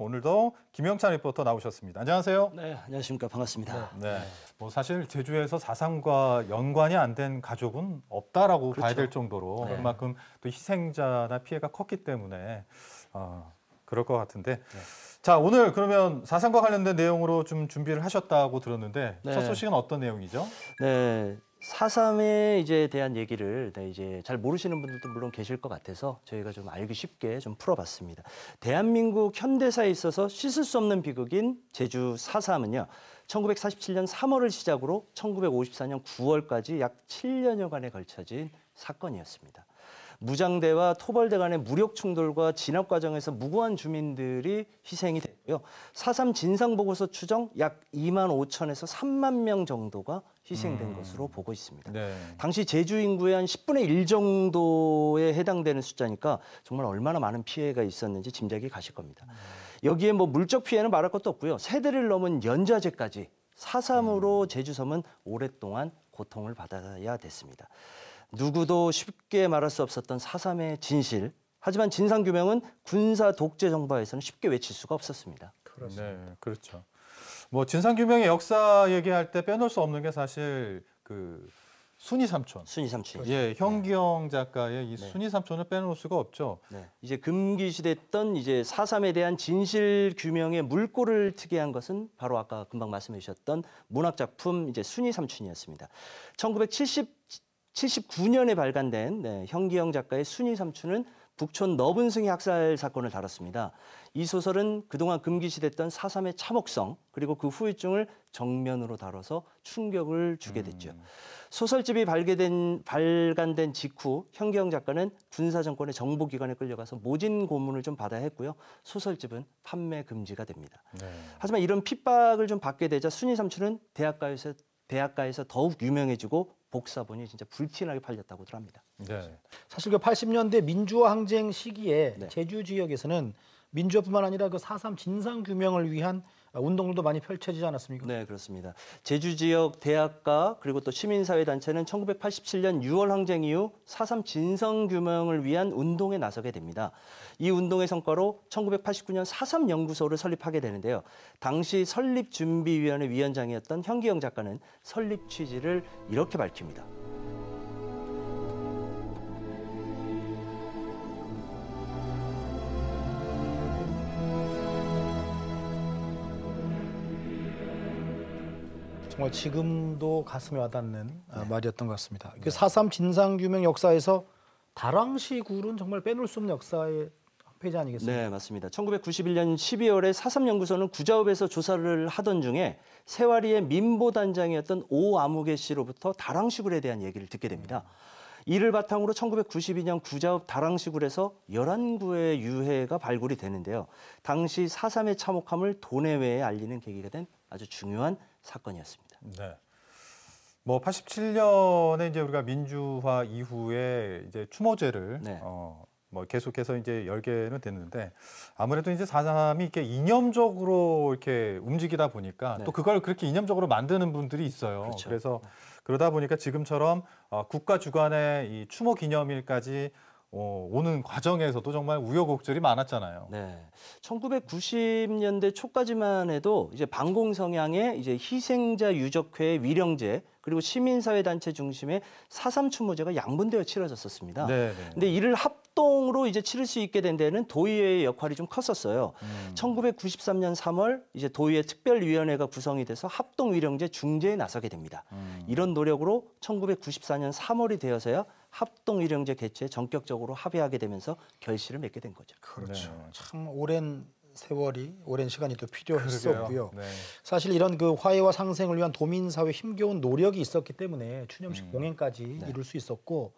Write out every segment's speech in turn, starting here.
오늘도 김영찬 리포터 나오셨습니다. 안녕하세요. 네, 안녕하십니까. 반갑습니다. 네. 네. 뭐 사실 제주에서 사상과 연관이 안 된 가족은 없다라고 그렇죠. 봐야 될 정도로 네. 그만큼 또 희생자나 피해가 컸기 때문에 어, 그럴 것 같은데 네. 자 오늘 그러면 사상과 관련된 내용으로 좀 준비를 하셨다고 들었는데 네. 첫 소식은 어떤 내용이죠? 네. 사삼에 이제 대한 얘기를 네, 이제 잘 모르시는 분들도 물론 계실 것 같아서 저희가 좀 알기 쉽게 좀 풀어봤습니다. 대한민국 현대사에 있어서 씻을 수 없는 비극인 제주 사삼은요. 1947년 3월을 시작으로 1954년 9월까지 약 7년여간에 걸쳐진 사건이었습니다. 무장대와 토벌대 간의 무력 충돌과 진압 과정에서 무고한 주민들이 희생이 됐고요. 4.3 진상보고서 추정 약 2만 5천에서 3만 명 정도가 희생된 음. 것으로 보고 있습니다. 네. 당시 제주 인구의 한 10분의 1 정도에 해당되는 숫자니까 정말 얼마나 많은 피해가 있었는지 짐작이 가실 겁니다. 음. 여기에 뭐 물적 피해는 말할 것도 없고요. 세대를 넘은 연좌제까지 4.3으로 음. 제주섬은 오랫동안 고통을 받아야 됐습니다. 누구도 쉽게 말할 수 없었던 사삼의 진실. 하지만 진상 규명은 군사 독재 정부에서는 쉽게 외칠 수가 없었습니다. 그렇습니다. 네, 그렇죠. 뭐 진상 규명의 역사 얘기할 때 빼놓을 수 없는 게 사실 그 순이 삼촌. 순이 삼촌. 예, 현기영 그렇죠. 네. 작가의 이 네. 순이 삼촌을 빼놓을 수가 없죠. 네. 이제 금기시됐던 이제 사삼에 대한 진실 규명의 물꼬를 트게 한 것은 바로 아까 금방 말씀해 주셨던 문학 작품 이제 순이 삼촌이었습니다. 1970 79년에 발간된 네, 현기영 작가의 순위 삼촌은 북촌 너분승의 학살 사건을 다뤘습니다. 이 소설은 그동안 금기시됐던 사삼의 참혹성 그리고 그 후유증을 정면으로 다뤄서 충격을 주게 됐죠. 음. 소설집이 발견된, 발간된 직후 현기영 작가는 군사 정권의 정보기관에 끌려가서 모진 고문을 좀 받아야 했고요. 소설집은 판매 금지가 됩니다. 네. 하지만 이런 핍박을 좀 받게 되자 순이 삼촌은 대학가에서 대학가에서 더욱 유명해지고 복사본이 진짜 불티나게 팔렸다고들 합니다. 네. 사실 그 80년대 민주화 항쟁 시기에 네. 제주 지역에서는 민주화뿐만 아니라 그4.3 진상 규명을 위한 아, 운동도 많이 펼쳐지지 않았습니까? 네, 그렇습니다. 제주 지역 대학가 그리고 또 시민사회 단체는 1987년 6월 항쟁 이후 4.3 진성 규명을 위한 운동에 나서게 됩니다. 이 운동의 성과로 1989년 4.3 연구소를 설립하게 되는데요. 당시 설립 준비위원회 위원장이었던 현기영 작가는 설립 취지를 이렇게 밝힙니다. 정말 지금도 가슴에 와닿는 아, 네. 말이었던 것 같습니다. 그 네. 그4.3 진상규명 역사에서 다랑시 굴은 정말 빼놓을 수 없는 역사의 페이지 아니겠습니까? 네, 맞습니다. 1991년 12월에 4.3 연구소는 구자읍에서 조사를 하던 중에 세화리의 민보단장이었던 오 아무개 씨로부터 다랑시굴에 대한 얘기를 듣게 됩니다. 네. 이를 바탕으로 1992년 구자읍 다랑시굴에서 11구의 유해가 발굴이 되는데요. 당시 4.3의 참혹함을 도내외에 알리는 계기가 된 아주 중요한 사건이었습니다. 있습니다. 네. 뭐 87년에 이제 우리가 민주화 이후에 이제 추모제를 네. 어, 뭐 계속해서 이제 열개는 됐는데 아무래도 이제 사삼이 이렇게 이념적으로 이렇게 움직이다 보니까 네. 또 그걸 그렇게 이념적으로 만드는 분들이 있어요. 그렇죠. 그래서 네. 그러다 보니까 지금처럼 어, 국가 주관의 이 추모 기념일까지 어, 오는 과정에서도 정말 우여곡절이 많았잖아요. 네. 1990년대 초까지만 해도 이제 반공 성향의 이제 희생자 유적회 위령제 그리고 시민사회단체 중심의 사삼 추모제가 양분되어 치러졌었습니다. 네. 근데 이를 합동으로 이제 치를 수 있게 된 데는 도의회의 역할이 좀 컸었어요. 음. 1993년 3월 이제 도의회 특별위원회가 구성이 돼서 합동 위령제 중재에 나서게 됩니다. 음. 이런 노력으로 1994년 3월이 되어서야 합동 일용제 개최에 전격적으로 합의하게 되면서 결실을 맺게 된 거죠. 그렇죠. 네. 참 오랜 세월이 오랜 시간이 또 필요했었고요. 네. 사실 이런 그 화해와 상생을 위한 도민 사회 힘겨운 노력이 있었기 때문에 추념식 음. 공연까지 네. 이룰 수 있었고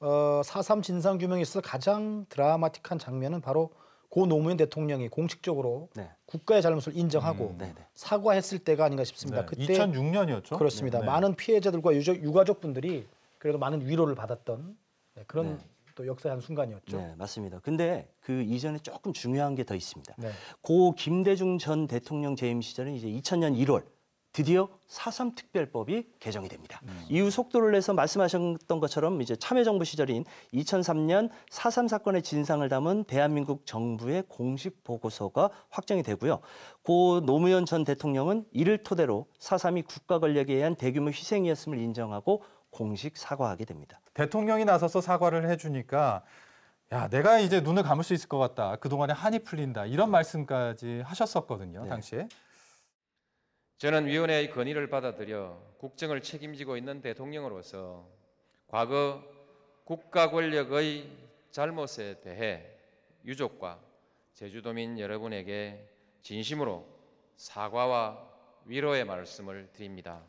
어, 4.3 진상 규명에 있어서 가장 드라마틱한 장면은 바로 고 노무현 대통령이 공식적으로 네. 국가의 잘못을 인정하고 음, 네, 네. 사과했을 때가 아닌가 싶습니다. 네. 그때 2006년이었죠. 그렇습니다. 많은 피해자들과 유족, 유가족분들이 그래도 많은 위로를 받았던 네, 그런 네. 또 역사의 한 순간이었죠. 네, 맞습니다. 근데 그 이전에 조금 중요한 게 더 있습니다. 네. 고 김대중 전 대통령 재임 시절은 이제 2000년 1월 드디어 4.3 특별법이 개정이 됩니다. 음. 이후 속도를 내서 말씀하셨던 것처럼 이제 참여정부 시절인 2003년 4.3 사건의 진상을 담은 대한민국 정부의 공식 보고서가 확정이 되고요. 고 노무현 전 대통령은 이를 토대로 4.3이 국가 권력에 의한 대규모 희생이었음을 인정하고 공식 사과하게 됩니다. 대통령이 나서서 사과를 해주니까 야 내가 이제 눈을 감을 수 있을 것 같다. 그 동안에 한이 풀린다. 이런 말씀까지 하셨었거든요 네. 당시에. 저는 위원회의 건의를 받아들여 국정을 책임지고 있는 대통령으로서 과거 국가 권력의 잘못에 대해 유족과 제주도민 여러분에게 진심으로 사과와 위로의 말씀을 드립니다.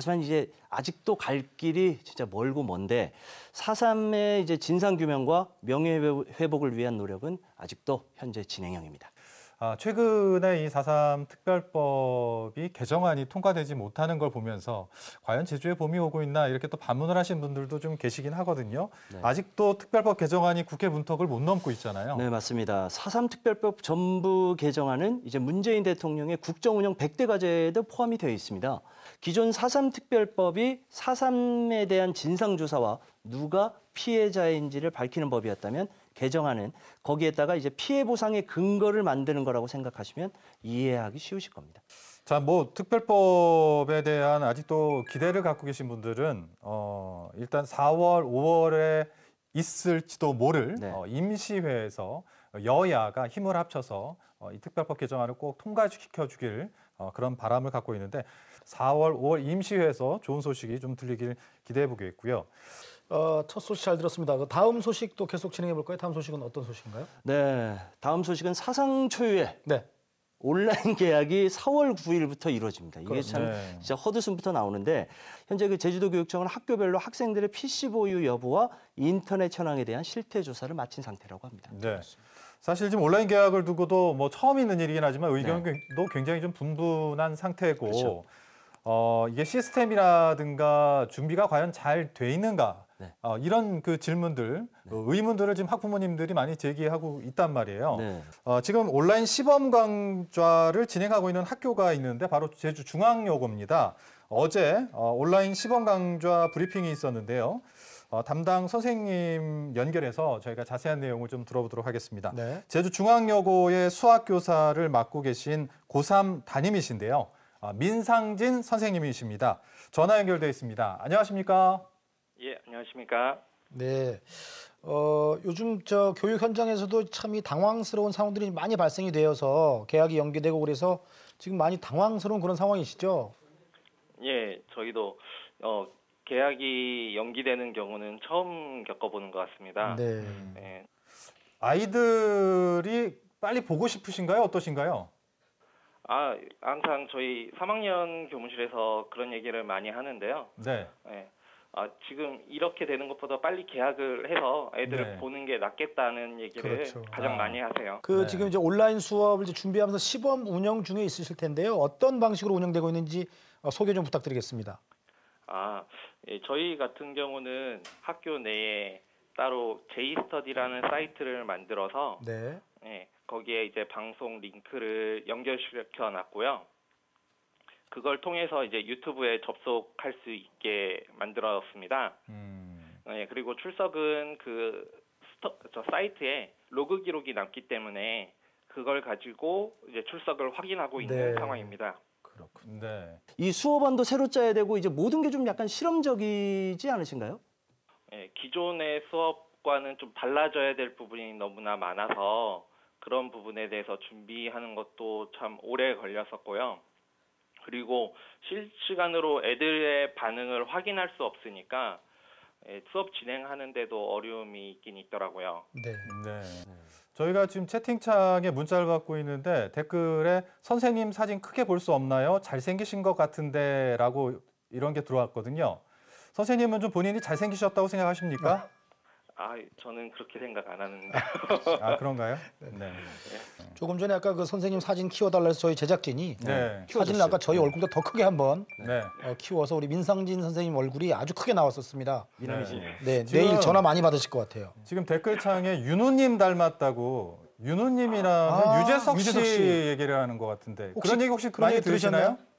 하지만 이제 아직도 갈 길이 진짜 멀고 먼데 사삼의 이제 진상 규명과 명예 회복을 위한 노력은 아직도 현재 진행형입니다. 아, 최근에 이 4.3 특별법이 개정안이 통과되지 못하는 걸 보면서 과연 제주에 봄이 오고 있나 이렇게 또 반문을 하신 분들도 좀 계시긴 하거든요. 네. 아직도 특별법 개정안이 국회 문턱을 못 넘고 있잖아요. 네, 맞습니다. 4.3 특별법 전부 개정안은 이제 문재인 대통령의 국정운영 100대 과제에도 포함이 되어 있습니다. 기존 4.3 특별법이 4.3에 대한 진상조사와 누가 피해자인지를 밝히는 법이었다면 개정하는 거기에다가 이제 피해 보상의 근거를 만드는 거라고 생각하시면 이해하기 쉬우실 겁니다. 자, 뭐 특별법에 대한 아직도 기대를 갖고 계신 분들은 어, 일단 4월, 5월에 있을지도 모를 네. 어, 임시회에서 여야가 힘을 합쳐서 어, 이 특별법 개정안을 꼭 통과시켜 주길 어, 그런 바람을 갖고 있는데 4월, 5월 임시회에서 좋은 소식이 좀 들리길 기대해 보겠고요. 어, 첫 소식 잘 들었습니다. 그 다음 소식도 계속 진행해 볼까요? 다음 소식은 어떤 소식인가요? 네, 다음 소식은 사상 초유의 네. 온라인 계약이 4월 9일부터 이루어집니다. 이게 참 네. 진짜 허드슨부터 나오는데 현재 그 제주도 교육청은 학교별로 학생들의 PC 보유 여부와 인터넷 현황에 대한 실태 조사를 마친 상태라고 합니다. 네. 사실 지금 온라인 계약을 두고도 뭐 처음 있는 일이긴 하지만 네. 의견도 네. 굉장히 좀 분분한 상태고 그렇죠. 어, 이게 시스템이라든가 준비가 과연 잘 돼 있는가 네. 어, 이런 그 질문들, 네. 어, 의문들을 지금 학부모님들이 많이 제기하고 있단 말이에요. 네. 어, 지금 온라인 시범 강좌를 진행하고 있는 학교가 있는데 바로 제주 중앙여고입니다. 어제 어, 온라인 시범 강좌 브리핑이 있었는데요. 어, 담당 선생님 연결해서 저희가 자세한 내용을 좀 들어보도록 하겠습니다. 네. 제주 중앙여고의 수학 교사를 맡고 계신 고3 담임이신데요. 어, 민상진 선생님이십니다. 전화 연결되어 있습니다. 안녕하십니까? 예, 안녕하십니까. 네. 어, 요즘 저 교육 현장에서도 참이 당황스러운 상황들이 많이 발생이 되어서 계약이 연기되고 그래서 지금 많이 당황스러운 그런 상황이시죠? 예, 저희도 어, 계약이 연기되는 경우는 처음 겪어보는 것 같습니다. 네. 예. 아이들이 빨리 보고 싶으신가요? 어떠신가요? 아, 항상 저희 3학년 교무실에서 그런 얘기를 많이 하는데요. 네. 예. 아, 지금 이렇게 되는 것보다 빨리 계약을 해서 애들을 네. 보는 게 낫겠다는 얘기를 그렇죠. 가장 아. 많이 하세요. 그 네. 지금 이제 온라인 수업을 이제 준비하면서 시범 운영 중에 있으실 텐데요. 어떤 방식으로 운영되고 있는지 어, 소개 좀 부탁드리겠습니다. 아, 예, 저희 같은 경우는 학교 내에 따로 제이스터디라는 사이트를 만들어서 네. 예, 거기에 이제 방송 링크를 연결시켜 놨고요. 그걸 통해서 이제 유튜브에 접속할 수 있게 만들었습니다. 음. 네, 그리고 출석은 그 스토, 저 사이트에 로그 기록이 남기 때문에 그걸 가지고 이제 출석을 확인하고 있는 네. 상황입니다. 그렇군요. 네. 이 수업안도 새로 짜야 되고 이제 모든 게 좀 약간 실험적이지 않으신가요? 네, 기존의 수업과는 좀 달라져야 될 부분이 너무나 많아서 그런 부분에 대해서 준비하는 것도 참 오래 걸렸었고요. 그리고 실시간으로 애들의 반응을 확인할 수 없으니까 예, 수업 진행하는데도 어려움이 있긴 있더라고요. 네. 네. 저희가 지금 채팅창에 문자를 받고 있는데 댓글에 선생님 사진 크게 볼 수 없나요? 잘생기신 것 같은데 라고 이런 게 들어왔거든요. 선생님은 좀 본인이 잘생기셨다고 생각하십니까? 아, 저는 그렇게 생각 안 하는데. 아, 그런가요? 네. 네. 네. 조금 전에 아까 그 선생님 사진 키워달라 서 저희 제작진이 네. 네 사진을 아까 저희 얼굴보더 크게 한번 네. 어, 키워서 우리 민상진 선생님 얼굴이 아주 크게 나왔었습니다. 네, 네. 내일 전화 많이 받으실 것 같아요. 지금 댓글창에 윤호님 닮았다고 윤호님이랑 아, 유재석, 유재석, 씨 얘기를 하는 것 같은데 그런 얘기 혹시 그런 얘기 들으셨나요? 들으셨나요?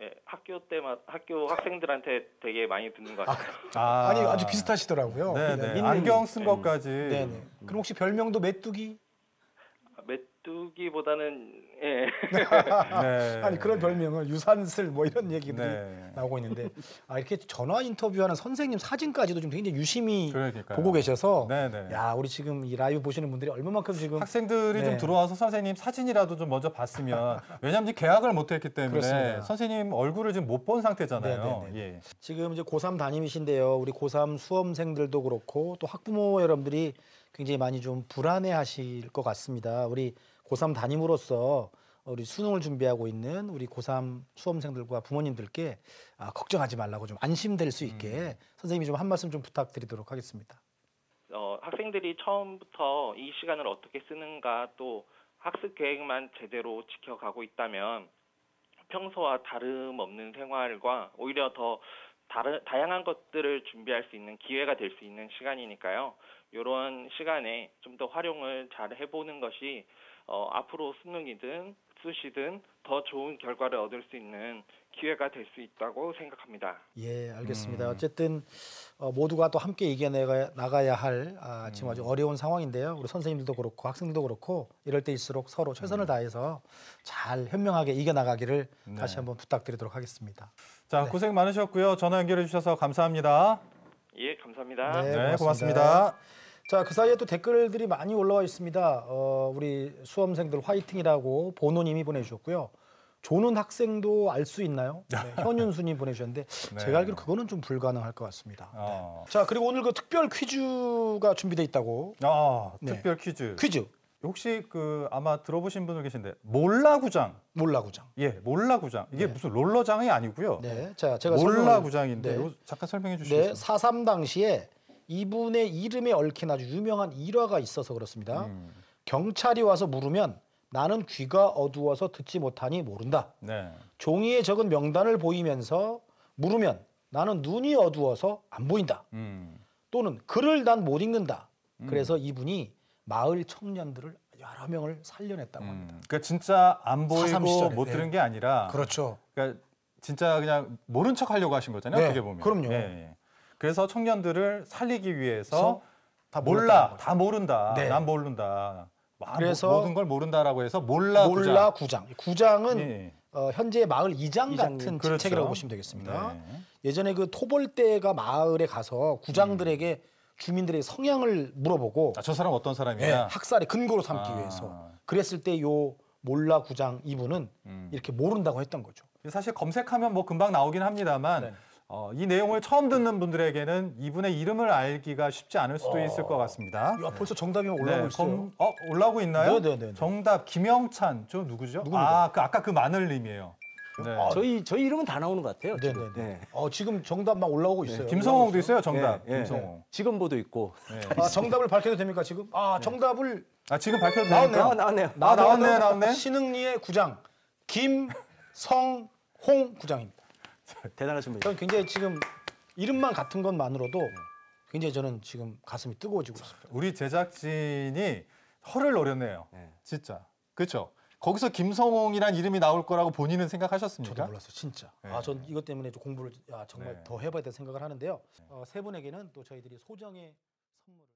예, 학교 때만 학교 학생들한테 되게 많이 듣는 것 아, 같아요. 아, 니 아주 비슷하시더라고요. 네네. 네. 안경 쓴 음. 것까지. 네네. 네. 그럼 혹시 별명도 메뚜기? 메뚜기보다는 예. 네. 아니 그런 별명은 유산슬 뭐 이런 얘기들이 네. 나오고 있는데 아 이렇게 전화 인터뷰하는 선생님 사진까지도 좀 굉장히 유심히 그러니까요. 보고 계셔서 네네. 네. 야 우리 지금 이 라이브 보시는 분들이 얼마만큼 지금 학생들이 네. 좀 들어와서 선생님 사진이라도 좀 먼저 봤으면 왜냐하면 계약을 못했기 때문에 그렇습니다. 선생님 얼굴을 지금 못 본 상태잖아요. 네, 네, 예. 지금 이제 고3 담임이신데요. 우리 고3 수험생들도 그렇고 또 학부모 여러분들이 굉장히 많이 좀 불안해하실 것 같습니다. 우리 고3 담임으로서 우리 수능을 준비하고 있는 우리 고3 수험생들과 부모님들께 아, 걱정하지 말라고 좀 안심될 수 있게 음. 선생님이 좀 한 말씀 좀 부탁드리도록 하겠습니다. 어, 학생들이 처음부터 이 시간을 어떻게 쓰는가 또 학습 계획만 제대로 지켜가고 있다면 평소와 다름없는 생활과 오히려 더 다른 다양한 것들을 준비할 수 있는 기회가 될 수 있는 시간이니까요. 이런 시간에 좀 더 활용을 잘 해보는 것이 어, 앞으로 수능이든 수시든 더 좋은 결과를 얻을 수 있는 기회가 될 수 있다고 생각합니다. 예, 알겠습니다. 음. 어쨌든 어, 모두가 또 함께 이겨내가 나가야 할 아, 지금 아주 음. 어려운 상황인데요. 우리 선생님들도 그렇고 학생들도 그렇고 이럴 때일수록 서로 최선을 음. 다해서 잘 현명하게 이겨나가기를 네. 다시 한번 부탁드리도록 하겠습니다. 자, 네. 고생 많으셨고요. 전화 연결해 주셔서 감사합니다. 예, 감사합니다. 네, 고맙습니다. 네, 고맙습니다. 자, 그 사이에 또 댓글들이 많이 올라와 있습니다. 어, 우리 수험생들 화이팅이라고 보노님이 보내주셨고요. 조는 학생도 알 수 있나요? 네, 현윤수님 보내주셨는데 네. 제가 알기로 그거는 좀 불가능할 것 같습니다. 어. 네. 자 그리고 오늘 그 특별 퀴즈가 준비돼 있다고. 아 네. 특별 퀴즈. 퀴즈. 혹시 그 아마 들어보신 분들 계신데 몰라구장. 몰라구장. 예, 몰라구장. 이게 네. 무슨 롤러장이 아니고요. 네, 자 제가 몰라구장인데 네. 잠깐 설명해 주시겠어요? 네, 4.3 당시에 이분의 이름에 얽힌 아주 유명한 일화가 있어서 그렇습니다. 음. 경찰이 와서 물으면 나는 귀가 어두워서 듣지 못하니 모른다. 네. 종이에 적은 명단을 보이면서 물으면 나는 눈이 어두워서 안 보인다. 음. 또는 글을 난 못 읽는다. 음. 그래서 이분이 마을 청년들을 여러 명을 살려냈다고 음. 합니다. 음. 그러니까 진짜 안 보이고 못 들은 네. 게 아니라 그렇죠. 그러니까 진짜 그냥 모른 척 하려고 하신 거잖아요. 네. 어떻게 보면. 그럼요. 예, 예. 그래서 청년들을 살리기 위해서 다 몰라, 다 모른다, 네. 난 모른다. 아, 그래서 모든 걸 모른다라고 해서 몰라, 몰라 구장. 구장. 은 네. 예. 어, 현재 마을 이장, 같은 그렇죠. 직책이라고 보시면 되겠습니다. 네. 예전에 그 토벌대가 마을에 가서 구장들에게 음. 주민들의 성향을 물어보고 아, 저 사람 어떤 사람이야? 예, 학살의 근거로 삼기 아. 위해서 그랬을 때 요 몰라 구장 이분은 음. 이렇게 모른다고 했던 거죠. 사실 검색하면 뭐 금방 나오긴 합니다만 네. 어, 이 내용을 처음 듣는 분들에게는 이분의 이름을 알기가 쉽지 않을 수도 있을 것 같습니다. 야, 벌써 정답이 올라오고 네, 있어요. 검, 어, 올라오고 있나요? 네네네. 네, 네, 네. 정답 김영찬. 저 누구죠? 누굽니까? 아, 그 아까 그 마늘님이에요. 네. 아, 저희 저희 이름은 다 나오는 것 같아요. 네네네. 지금, 네. 어, 지금 정답 막 올라오고 있어요. 네. 김성홍도 있어요. 정답. 네, 김성홍. 직원보도 있고. 아, 정답을 밝혀도 됩니까 지금? 아 정답을. 아 지금 밝혀도 나왔네요. 나왔네요. 아, 나왔네요. 아, 나왔네 나왔네. 신흥리의 구장 김성홍 구장입니다. 대단하신 분이. 저는 굉장히 지금 이름만 같은 것만으로도 굉장히 저는 지금 가슴이 뜨거워지고 있습니다. 우리 제작진이 허를 노렸네요. 네. 진짜. 그렇죠. 거기서 김성홍이란 이름이 나올 거라고 본인은 생각하셨습니까? 저도 몰랐어요, 진짜. 네. 아, 전 이것 때문에 공부를 아, 정말 네. 더 해봐야 될 생각을 하는데요. 네. 어, 세 분에게는 또 저희들이 소정의